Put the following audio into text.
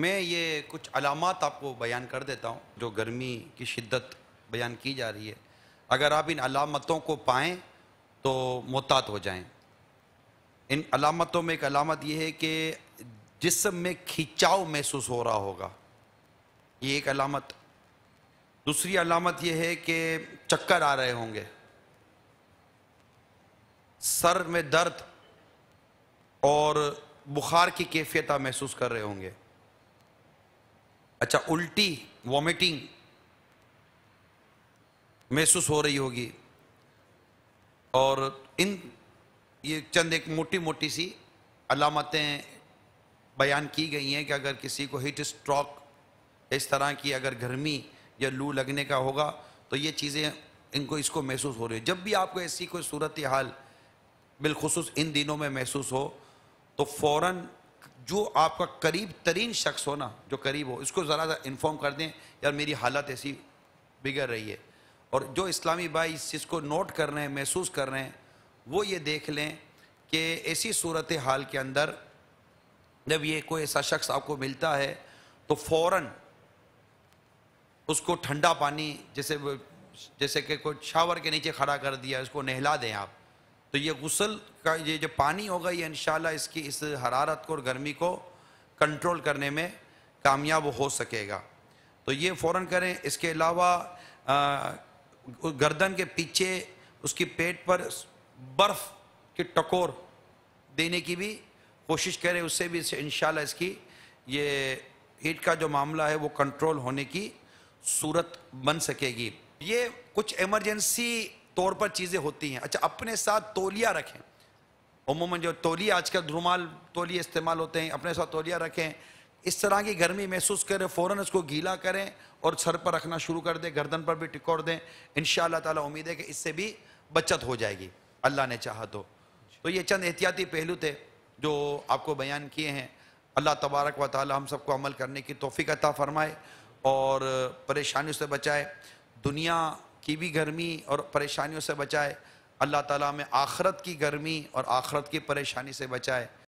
मैं ये कुछ अलामत आपको बयान कर देता हूँ जो गर्मी की शिद्दत बयान की जा रही है अगर आप इन अलामतों को पाएँ तो मोहतात हो जाएँ इन अलामतों में एक अलामत यह है कि जिसम में खिंचाव महसूस हो रहा होगा ये एक अलामत दूसरी अलामत यह है कि चक्कर आ रहे होंगे सर में दर्द और बुखार की कैफियत महसूस कर रहे होंगे अच्छा उल्टी वॉमिटिंग महसूस हो रही होगी और इन ये चंद एक मोटी मोटी सी अलामतें बयान की गई हैं कि अगर किसी को हीट स्ट्रोक इस तरह की अगर गर्मी या लू लगने का होगा तो ये चीज़ें इनको इसको महसूस हो रही है जब भी आपको ऐसी कोई सूरत हाल बिलखसूस इन दिनों में महसूस हो तो फ़ौर जो आपका करीब तरीन शख्स हो ना जो करीब हो उसको ज़रा सा इन्फॉर्म कर दें यार मेरी हालत ऐसी बिगड़ रही है और जो इस्लामी भाई इस चीज़ को नोट कर रहे हैं महसूस कर रहे हैं वो ये देख लें कि ऐसी सूरत हाल के अंदर जब ये कोई ऐसा शख्स आपको मिलता है तो फ़ौर उसको ठंडा पानी जैसे जैसे कि कोई शावर के नीचे खड़ा कर दिया उसको नहला दें आप तो ये गसल का ये जो पानी होगा ये इन इसकी इस हरारत को और गर्मी को कंट्रोल करने में कामयाब हो सकेगा तो ये फ़ौर करें इसके अलावा गर्दन के पीछे उसकी पेट पर बर्फ़ के टकोर देने की भी कोशिश करें उससे भी इन इसकी ये हीट का जो मामला है वो कंट्रोल होने की सूरत बन सकेगी ये कुछ इमरजेंसी तौर पर चीज़ें होती हैं अच्छा अपने साथ तोलिया रखें उमूमन जो तोलिया आजकल रुमाल तोलिए इस्तेमाल होते हैं अपने साथ तोलिया रखें इस तरह की गर्मी महसूस करें फ़ौरन उसको गीला करें और सर पर रखना शुरू कर दें गर्दन पर भी टिकोड़ दें इन ताला उम्मीद है कि इससे भी बचत हो जाएगी अल्लाह ने चाहा तो तो ये चंद एहतियाती पहलू थे जो आपको बयान किए हैं अल्लाह तबारक व ताली हम सबको अमल करने की तोफ़ी अता फ़रमाए और परेशानियों से बचाए दुनिया की भी गर्मी और परेशानियों से बचाए अल्लाह ताला में आखरत की गर्मी और आखरत की परेशानी से बचाए